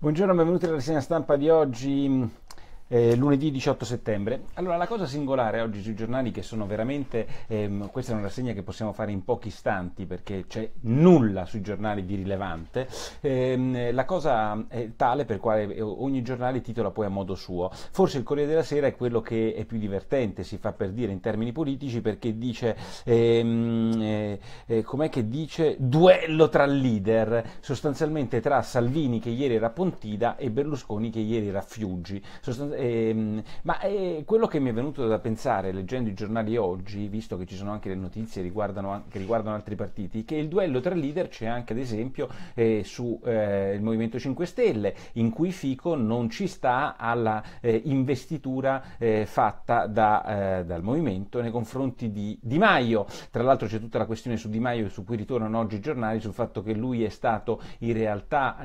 Buongiorno, benvenuti alla segna stampa di oggi. Eh, lunedì 18 settembre. Allora, la cosa singolare oggi sui giornali che sono veramente, ehm, questa è una rassegna che possiamo fare in pochi istanti perché c'è nulla sui giornali di rilevante, ehm, la cosa è eh, tale per quale eh, ogni giornale titola poi a modo suo. Forse il Corriere della Sera è quello che è più divertente, si fa per dire in termini politici, perché dice, ehm, eh, eh, com'è che dice, duello tra leader, sostanzialmente tra Salvini che ieri era Pontida e Berlusconi che ieri era Fiuggi. Sostanz- eh, ma eh, quello che mi è venuto da pensare leggendo i giornali oggi, visto che ci sono anche le notizie riguardano, che riguardano altri partiti, che il duello tra leader c'è anche ad esempio eh, sul eh, Movimento 5 Stelle, in cui Fico non ci sta alla eh, investitura eh, fatta da, dal Movimento nei confronti di Di Maio. Tra l'altro c'è tutta la questione su Di Maio su cui ritornano oggi i giornali, sul fatto che lui è stato in realtà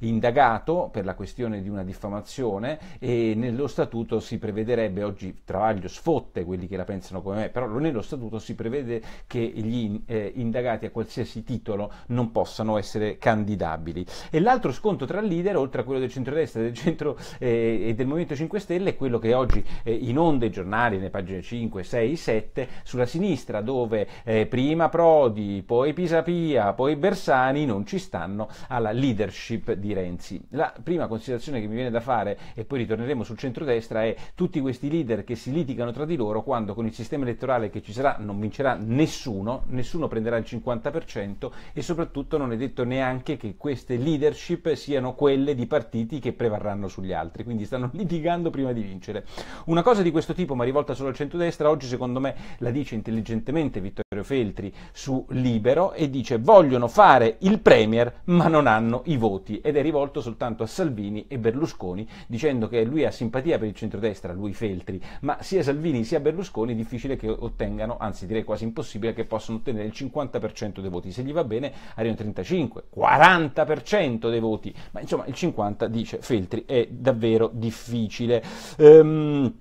indagato per la questione di una diffamazione e nel nello statuto si prevederebbe, oggi Travaglio sfotte quelli che la pensano come me, però nello statuto si prevede che gli eh, indagati a qualsiasi titolo non possano essere candidabili. E l'altro scontro tra leader, oltre a quello del centrodestra del centro, eh, e del Movimento 5 Stelle, è quello che oggi eh, inonda i giornali, nelle pagine 5, 6, 7, sulla sinistra dove eh, prima Prodi, poi Pisapia, poi Bersani non ci stanno alla leadership di Renzi. La prima considerazione che mi viene da fare, e poi ritorneremo sul sul centrodestra è tutti questi leader che si litigano tra di loro quando con il sistema elettorale che ci sarà non vincerà nessuno, nessuno prenderà il 50% e soprattutto non è detto neanche che queste leadership siano quelle di partiti che prevarranno sugli altri, quindi stanno litigando prima di vincere. Una cosa di questo tipo, ma rivolta solo al centrodestra, oggi secondo me la dice intelligentemente Vittorio Feltri su Libero e dice vogliono fare il Premier ma non hanno i voti ed è rivolto soltanto a Salvini e Berlusconi dicendo che lui ha simpatia simpatia per il centrodestra, lui Feltri, ma sia Salvini sia Berlusconi è difficile che ottengano, anzi direi quasi impossibile, che possano ottenere il 50% dei voti. Se gli va bene arrivano 35, 40% dei voti, ma insomma il 50% dice Feltri è davvero difficile. Ehm,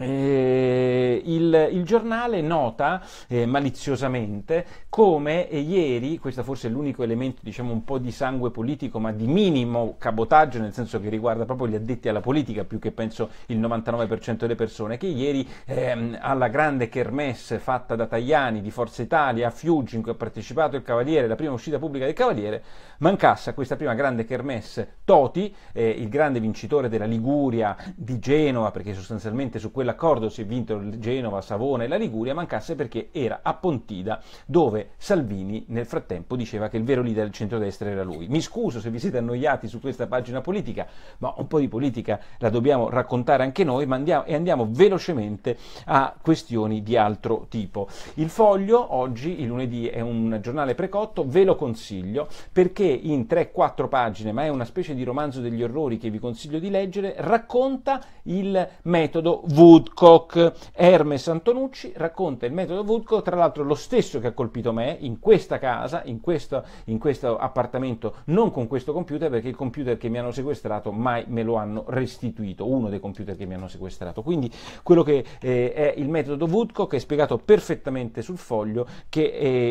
eh, il, il, giornale nota eh, maliziosamente come eh, ieri, questo forse è l'unico elemento diciamo un po' di sangue politico ma di minimo cabotaggio nel senso che riguarda proprio gli addetti alla politica più che penso il 99% delle persone, che ieri ehm, alla grande kermesse fatta da Tajani di Forza Italia a Fiuggi in cui ha partecipato il Cavaliere, la prima uscita pubblica del Cavaliere, mancasse a questa prima grande kermesse Toti, eh, il grande vincitore della Liguria di Genova perché sostanzialmente su quella quell'accordo, se vinto il Genova, Savona e la Liguria, mancasse perché era a Pontida, dove Salvini nel frattempo diceva che il vero leader del centrodestra era lui. Mi scuso se vi siete annoiati su questa pagina politica, ma un po' di politica la dobbiamo raccontare anche noi andiamo, e andiamo velocemente a questioni di altro tipo. Il Foglio oggi, il lunedì, è un giornale precotto, ve lo consiglio perché in 3-4 pagine, ma è una specie di romanzo degli orrori che vi consiglio di leggere, racconta il metodo Wood Woodcock. Hermes Antonucci racconta il metodo Woodcock, tra l'altro lo stesso che ha colpito me in questa casa, in questo, in questo appartamento, non con questo computer perché il computer che mi hanno sequestrato mai me lo hanno restituito, uno dei computer che mi hanno sequestrato. Quindi quello che eh, è il metodo Woodcock è spiegato perfettamente sul foglio che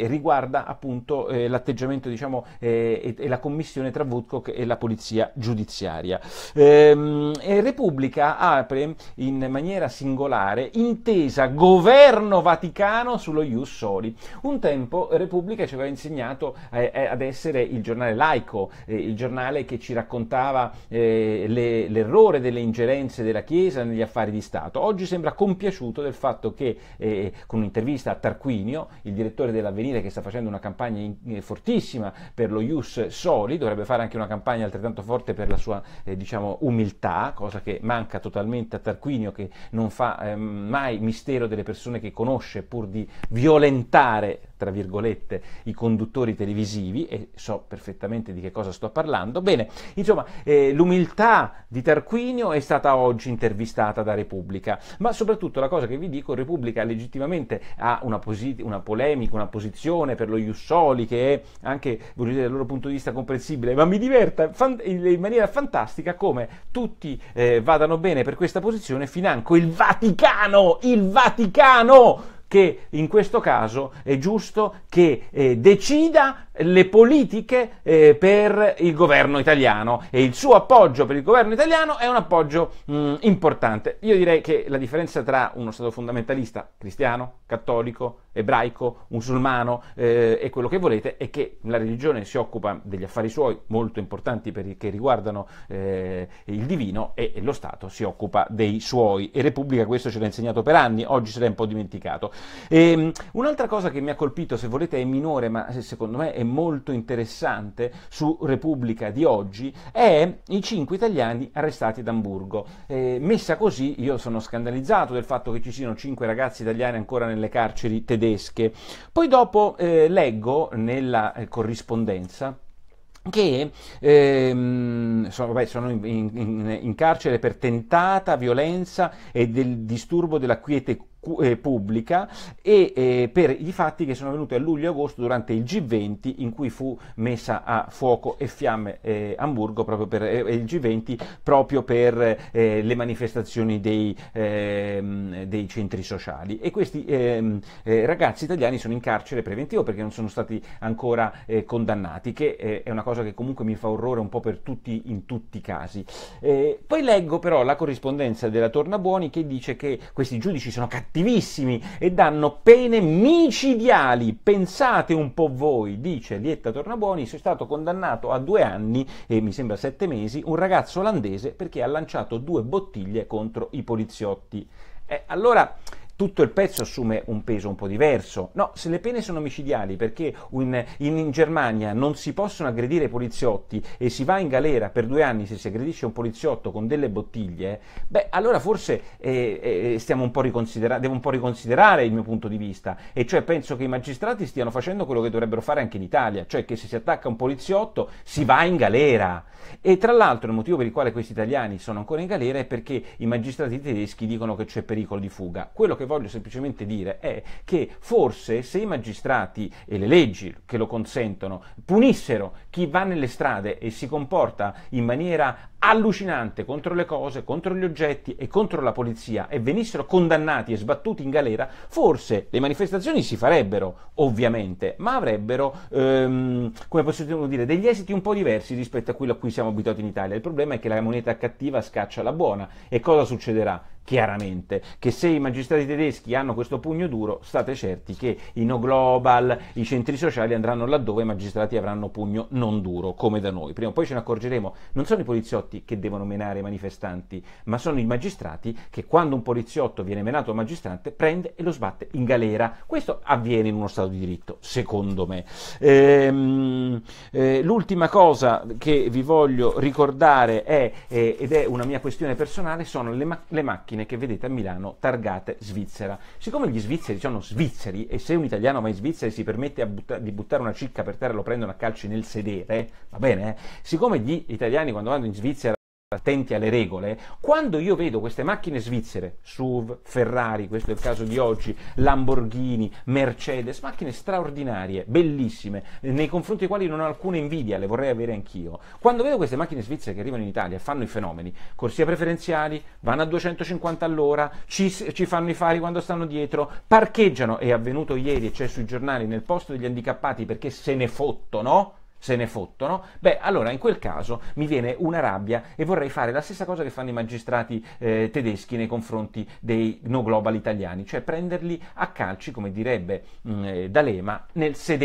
eh, riguarda appunto eh, l'atteggiamento diciamo, eh, e, e, la commissione tra Woodcock e la polizia giudiziaria. Ehm, Repubblica apre in maniera singolare intesa governo vaticano sullo Ius Soli. Un tempo Repubblica ci aveva insegnato eh, eh, ad essere il giornale laico, eh, il giornale che ci raccontava eh, le, l'errore delle ingerenze della Chiesa negli affari di Stato. Oggi sembra compiaciuto del fatto che eh, con un'intervista a Tarquinio, il direttore dell'Avvenire che sta facendo una campagna in, eh, fortissima per lo Ius Soli, dovrebbe fare anche una campagna altrettanto forte per la sua diciamo, umiltà, cosa che manca totalmente a Tarquinio che non fa eh, mai mistero delle persone che conosce pur di violentare tra virgolette, i conduttori televisivi, e so perfettamente di che cosa sto parlando. Bene, insomma, eh, l'umiltà di Tarquinio è stata oggi intervistata da Repubblica, ma soprattutto la cosa che vi dico, Repubblica legittimamente ha una, posi- una polemica, una posizione per lo Jussoli che è anche, voglio dire, dal loro punto di vista comprensibile, ma mi diverta fan- in maniera fantastica come tutti eh, vadano bene per questa posizione, financo il Vaticano, il Vaticano! che in questo caso è giusto che eh, decida le politiche eh, per il governo italiano e il suo appoggio per il governo italiano è un appoggio mh, mm, importante. Io direi che la differenza tra uno Stato fondamentalista cristiano, cattolico, ebraico, musulmano eh, e quello che volete è che la religione si occupa degli affari suoi molto importanti per i, che riguardano eh, il divino e, e lo Stato si occupa dei suoi e Repubblica questo ce l'ha insegnato per anni, oggi se l'è un po' dimenticato. E, ehm, un'altra cosa che mi ha colpito, se volete, è minore, ma eh, secondo me è molto interessante su Repubblica di oggi, è i cinque italiani arrestati ad Amburgo. Eh, messa così, io sono scandalizzato del fatto che ci siano cinque ragazzi italiani ancora nelle carceri tedesche. Poi dopo eh, leggo nella eh, corrispondenza che ehm, sono, beh, sono in, in, in, carcere per tentata violenza e del disturbo della quiete eh, pubblica e eh, per i fatti che sono avvenuti a luglio e agosto durante il G20 in cui fu messa a fuoco e fiamme eh, Hamburgo proprio per eh, il G20 proprio per eh, le manifestazioni dei, ehm, dei, centri sociali e questi ehm, ragazzi italiani sono in carcere preventivo perché non sono stati ancora condannati che è una cosa che comunque mi fa orrore un po' per tutti in tutti i casi poi leggo però la corrispondenza della Tornabuoni che dice che questi giudici sono cattivi cattivissimi e danno pene micidiali. Pensate un po' voi, dice Lietta Tornabuoni, sono stato condannato a due anni e mi sembra sette mesi un ragazzo olandese perché ha lanciato due bottiglie contro i poliziotti. Eh, allora tutto il pezzo assume un peso un po' diverso. No, se le pene sono omicidiali perché in, in, in, Germania non si possono aggredire i poliziotti e si va in galera per due anni se si aggredisce un poliziotto con delle bottiglie, beh, allora forse eh, eh, un devo un po' riconsiderare il mio punto di vista. E cioè penso che i magistrati stiano facendo quello che dovrebbero fare anche in Italia, cioè che se si attacca un poliziotto si va in galera. E tra l'altro il motivo per il quale questi italiani sono ancora in galera è perché i magistrati tedeschi dicono che c'è pericolo di fuga. Quello che che voglio semplicemente dire è che forse se i magistrati e le leggi che lo consentono punissero chi va nelle strade e si comporta in maniera allucinante contro le cose, contro gli oggetti e contro la polizia e venissero condannati e sbattuti in galera, forse le manifestazioni si farebbero, ovviamente, ma avrebbero, ehm, come possiamo dire, degli esiti un po' diversi rispetto a quello a cui siamo abituati in Italia. Il problema è che la moneta cattiva scaccia la buona e cosa succederà? chiaramente che se i magistrati tedeschi hanno questo pugno duro, state certi che i no global, i centri sociali andranno laddove i magistrati avranno pugno non duro, come da noi. Prima o poi ce ne accorgeremo, non sono i poliziotti poliziotti che devono menare i manifestanti, ma sono i magistrati che quando un poliziotto viene menato da un magistrante prende e lo sbatte in galera. Questo avviene in uno Stato di diritto, secondo me. Ehm, eh, l'ultima cosa che vi voglio ricordare è, eh, ed è una mia questione personale, sono le, ma- le, macchine che vedete a Milano targate Svizzera. Siccome gli svizzeri sono svizzeri e se un italiano va in Svizzera e si permette butta- di buttare una cicca per terra lo prendono a calci nel sedere, va bene? Eh? Siccome gli italiani quando vanno in Svizzera attenti alle regole, quando io vedo queste macchine svizzere, SUV, Ferrari, questo è il caso di oggi, Lamborghini, Mercedes, macchine straordinarie, bellissime, nei confronti dei quali non ho alcuna invidia, le vorrei avere anch'io. Quando vedo queste macchine svizzere che arrivano in Italia e fanno i fenomeni, corsie preferenziali, vanno a 250 all'ora, ci, ci fanno i fari quando stanno dietro, parcheggiano, è avvenuto ieri e c'è sui giornali, nel posto degli handicappati perché se ne fottono, se ne fottono, beh allora in quel caso mi viene una rabbia e vorrei fare la stessa cosa che fanno i magistrati eh, tedeschi nei confronti dei no global italiani, cioè prenderli a calci, come direbbe mh, mm, eh, D'Alema, nel sedere.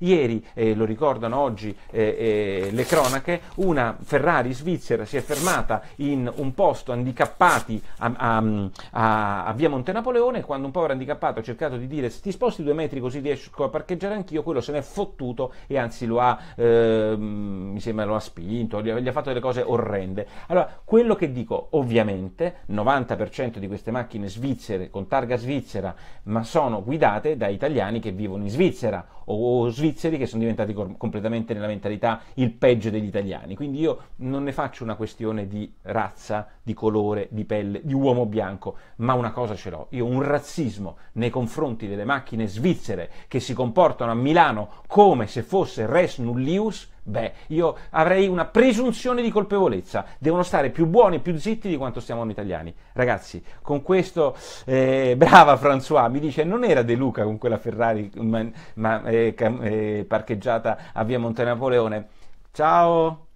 Ieri, eh, lo ricordano oggi eh, eh, le cronache, una Ferrari svizzera si è fermata in un posto handicappati a, a, mm, a, a via Monte Napoleone quando un povero handicappato ha cercato di dire ti sposti due metri così riesco a parcheggiare anch'io, quello se n'è fottuto e anzi lo ha Ehm, mi sembra lo ha spinto, gli ha, gli ha fatto delle cose orrende. Allora, quello che dico, ovviamente, 90% di queste macchine svizzere con targa svizzera, ma sono guidate da italiani che vivono in Svizzera o, o svizzeri che sono diventati com- completamente nella mentalità il peggio degli italiani. Quindi io non ne faccio una questione di razza, di colore, di pelle, di uomo bianco, ma una cosa ce l'ho, io un razzismo nei confronti delle macchine svizzere che si comportano a Milano come se fosse res nullita Lius, beh, io avrei una presunzione di colpevolezza. Devono stare più buoni, e più zitti di quanto stiamo noi italiani. Ragazzi, con questo, eh, brava François, mi dice, non era De Luca con quella Ferrari ma, ma, eh, eh, parcheggiata a via Monte Ciao!